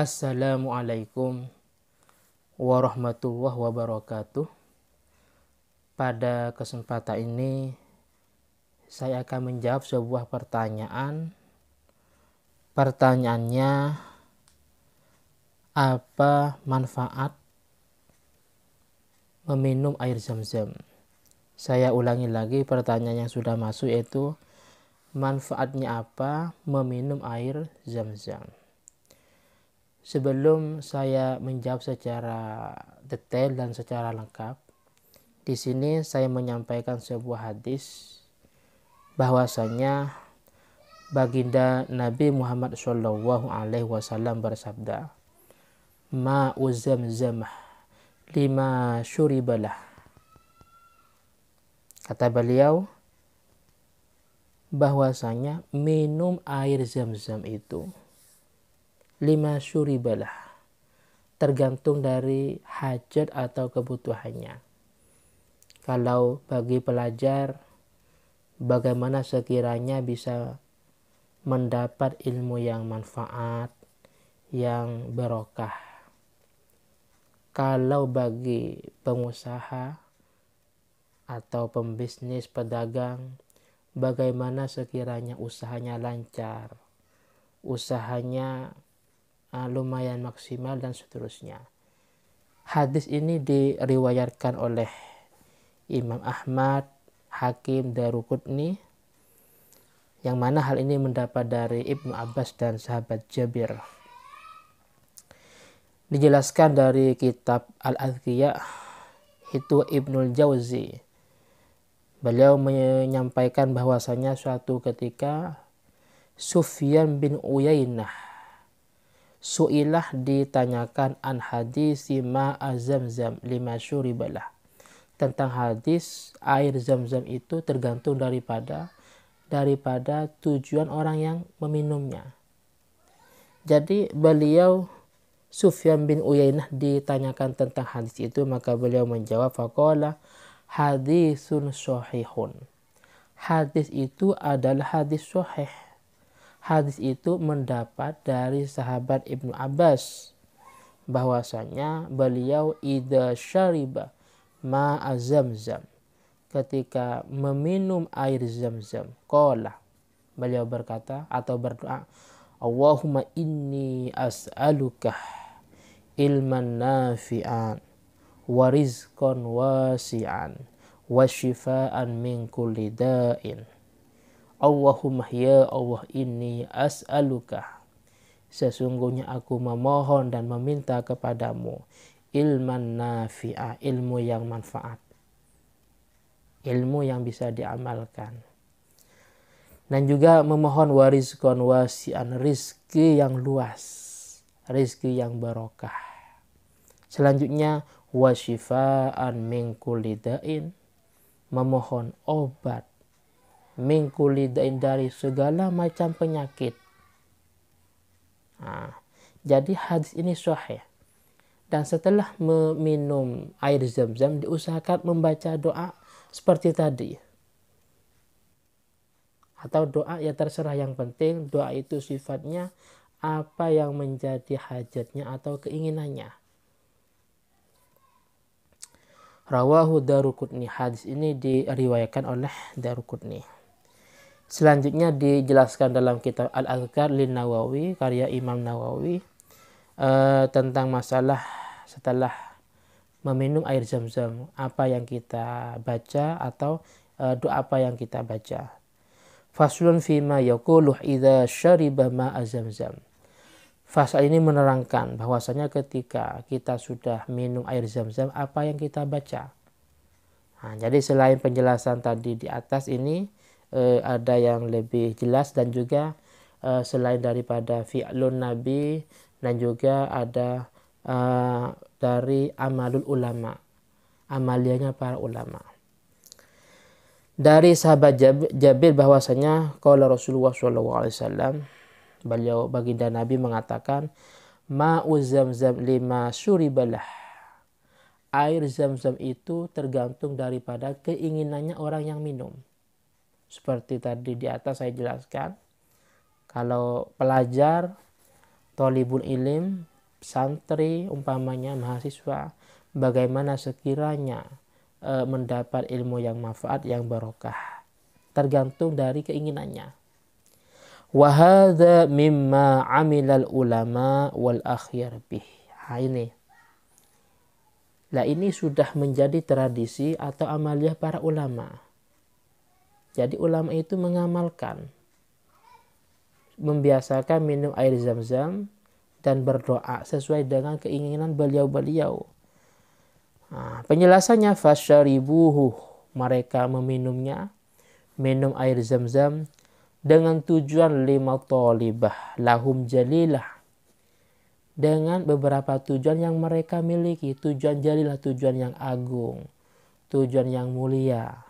Assalamualaikum warahmatullahi wabarakatuh. Pada kesempatan ini, saya akan menjawab sebuah pertanyaan. Pertanyaannya, apa manfaat meminum air zam-zam? Saya ulangi lagi pertanyaan yang sudah masuk yaitu manfaatnya apa meminum air zam-zam. Sebelum saya menjawab secara detail dan secara lengkap, di sini saya menyampaikan sebuah hadis bahwasanya baginda Nabi Muhammad Shallallahu Alaihi Wasallam bersabda, ma uzam zamah lima syuribalah." Kata beliau, bahwasanya minum air zam-zam itu lima syuribalah tergantung dari hajat atau kebutuhannya kalau bagi pelajar bagaimana sekiranya bisa mendapat ilmu yang manfaat yang berokah kalau bagi pengusaha atau pembisnis pedagang bagaimana sekiranya usahanya lancar, usahanya uh, lumayan maksimal dan seterusnya. Hadis ini diriwayatkan oleh Imam Ahmad, Hakim Darukutni, yang mana hal ini mendapat dari Ibnu Abbas dan sahabat Jabir. Dijelaskan dari kitab Al-Adhiyah itu Ibnul Jauzi. Beliau menyampaikan bahwasanya suatu ketika Sufyan bin Uyainah Su'ilah ditanyakan an hadis hadisi ma'a zam lima syuribalah. Tentang hadis air zam-zam itu tergantung daripada daripada tujuan orang yang meminumnya. Jadi beliau Sufyan bin Uyainah ditanyakan tentang hadis itu maka beliau menjawab faqala hadisun sahihun. Hadis itu adalah hadis sahih hadis itu mendapat dari sahabat Ibnu Abbas bahwasanya beliau ida syariba azam zam ketika meminum air zam zam, kola beliau berkata atau berdoa Allahumma inni as'aluka ilman nafi'an wa rizqan wasi'an wa shifaan min kulli da'in Allahumma ya Allah ini as'aluka. Sesungguhnya aku memohon dan meminta kepadamu ilman nafi'ah, ilmu yang manfaat. Ilmu yang bisa diamalkan. Dan juga memohon warizkon wasian, rizki yang luas, rizki yang barokah. Selanjutnya, wasyifaan min memohon obat mingkuli dari segala macam penyakit. Nah, jadi hadis ini sahih. Dan setelah meminum air zam-zam diusahakan membaca doa seperti tadi. Atau doa ya terserah yang penting doa itu sifatnya apa yang menjadi hajatnya atau keinginannya. Rawahu Darukutni. Hadis ini diriwayatkan oleh Darukutni. Selanjutnya dijelaskan dalam kitab Al-Azkar lin Nawawi karya Imam Nawawi uh, tentang masalah setelah meminum air zam-zam apa yang kita baca atau uh, doa apa yang kita baca. Faslun ma yaqulu idza syariba ma'a zam-zam. Fasal ini menerangkan bahwasanya ketika kita sudah minum air zam-zam apa yang kita baca. Nah, jadi selain penjelasan tadi di atas ini eh, ada yang lebih jelas dan juga uh, selain daripada fi'lun nabi dan juga ada uh, dari amalul ulama amalianya para ulama dari sahabat Jabir bahwasanya kalau Rasulullah SAW beliau baginda Nabi mengatakan ma zamzam lima suri balah air zam zam itu tergantung daripada keinginannya orang yang minum seperti tadi di atas saya jelaskan. Kalau pelajar, tolibul ilim, santri, umpamanya mahasiswa, bagaimana sekiranya e, mendapat ilmu yang manfaat, yang barokah. Tergantung dari keinginannya. Wahada mimma amilal ulama wal akhir bih. ini. Lah ini sudah menjadi tradisi atau amaliah para ulama jadi ulama itu mengamalkan membiasakan minum air zam-zam dan berdoa sesuai dengan keinginan beliau-beliau. Nah, penjelasannya fasyaribuhu mereka meminumnya minum air zam-zam dengan tujuan lima tolibah lahum jalilah dengan beberapa tujuan yang mereka miliki tujuan jalilah tujuan yang agung tujuan yang mulia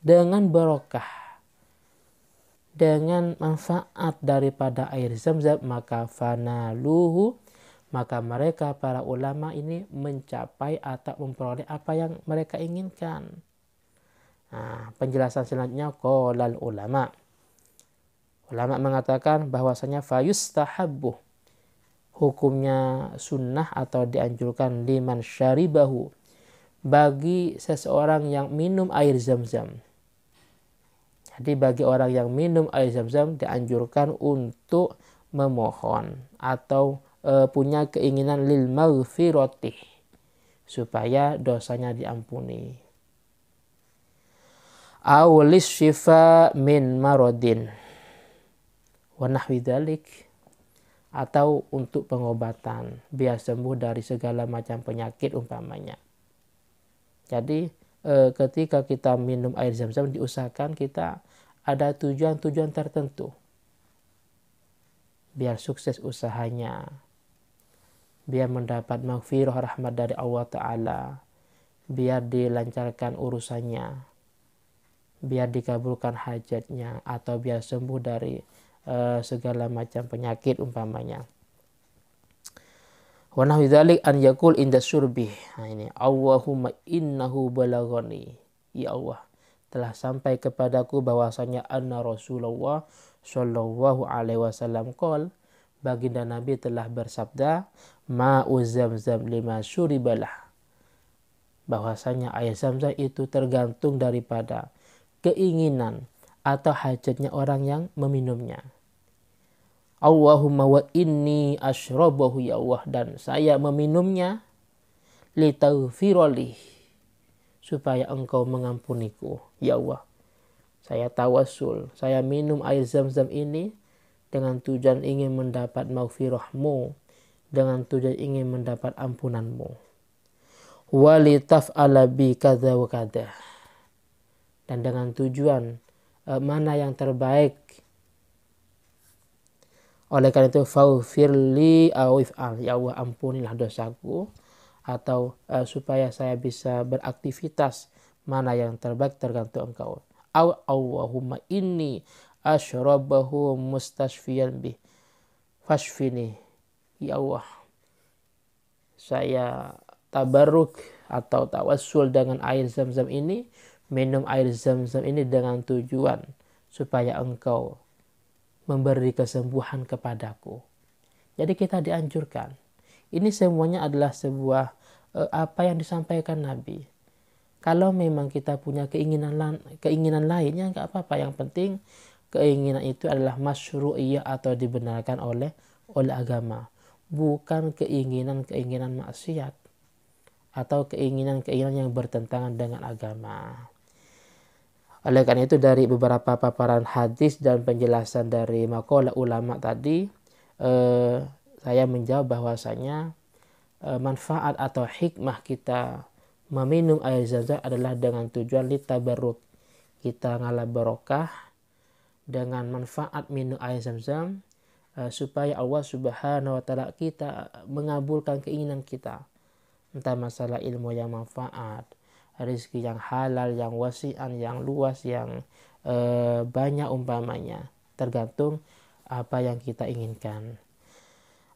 dengan barokah, dengan manfaat daripada air zam-zam, maka luhu maka mereka para ulama ini mencapai atau memperoleh apa yang mereka inginkan. Nah, penjelasan selanjutnya kolal ulama. Ulama mengatakan bahwasanya fayus tahabuh hukumnya sunnah atau dianjurkan liman syaribahu bagi seseorang yang minum air zam-zam. Jadi bagi orang yang minum air zam-zam dianjurkan untuk memohon atau e, punya keinginan lil maghfirati supaya dosanya diampuni. Aulis syifa min marodin wanahwi atau untuk pengobatan biar sembuh dari segala macam penyakit umpamanya. Jadi e, ketika kita minum air zam-zam diusahakan kita ada tujuan-tujuan tertentu. Biar sukses usahanya. Biar mendapat maghfirah rahmat dari Allah Ta'ala. Biar dilancarkan urusannya. Biar dikabulkan hajatnya. Atau biar sembuh dari e, segala macam penyakit umpamanya. Wa nahwi dzalik an yakul inda surbi. Nah ini Allahumma innahu balagani. Ya Allah, telah sampai kepadaku bahwasanya anna Rasulullah Shallallahu alaihi wasallam qol baginda Nabi telah bersabda uzam zam lima syuribalah bahwasanya air zamzam itu tergantung daripada keinginan atau hajatnya orang yang meminumnya. Allahumma wa inni ashrabahu ya Allah dan saya meminumnya litaghfirali supaya engkau mengampuniku ya Allah saya tawasul saya minum air zam-zam ini dengan tujuan ingin mendapat maghfirahmu dengan tujuan ingin mendapat ampunanmu walitaf alabi kada wa kada dan dengan tujuan eh, mana yang terbaik oleh karena itu faufirli awif'al. Ya Allah ampunilah dosaku atau uh, supaya saya bisa beraktivitas mana yang terbaik tergantung engkau. aw Allahumma inni asyrabahu mustashfiyan bih. Fashfini. Ya Allah. Saya tabaruk atau tawasul dengan air zam-zam ini. Minum air zam-zam ini dengan tujuan supaya engkau memberi kesembuhan kepadaku. Jadi kita dianjurkan. Ini semuanya adalah sebuah eh, apa yang disampaikan Nabi. Kalau memang kita punya keinginan lan, keinginan lainnya nggak apa-apa. Yang penting keinginan itu adalah masyru'iyah atau dibenarkan oleh oleh agama, bukan keinginan-keinginan maksiat atau keinginan-keinginan yang bertentangan dengan agama. Oleh karena itu dari beberapa paparan hadis dan penjelasan dari makola ulama tadi eh, saya menjawab bahwasanya eh, manfaat atau hikmah kita meminum air zam-zam adalah dengan tujuan lita litabarruk. Kita ngalah barokah dengan manfaat minum air zam-zam eh, supaya Allah Subhanahu wa taala kita mengabulkan keinginan kita. Entah masalah ilmu yang manfaat, rizki yang halal, yang wasian, yang luas, yang e, banyak umpamanya. Tergantung apa yang kita inginkan.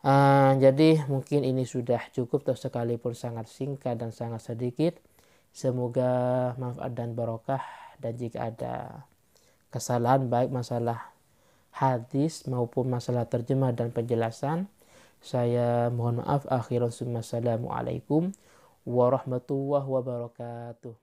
E, jadi mungkin ini sudah cukup atau sekalipun sangat singkat dan sangat sedikit. Semoga manfaat dan barokah dan jika ada kesalahan baik masalah hadis maupun masalah terjemah dan penjelasan saya mohon maaf Akhirnya, assalamualaikum warahmatullahi wabarakatuh.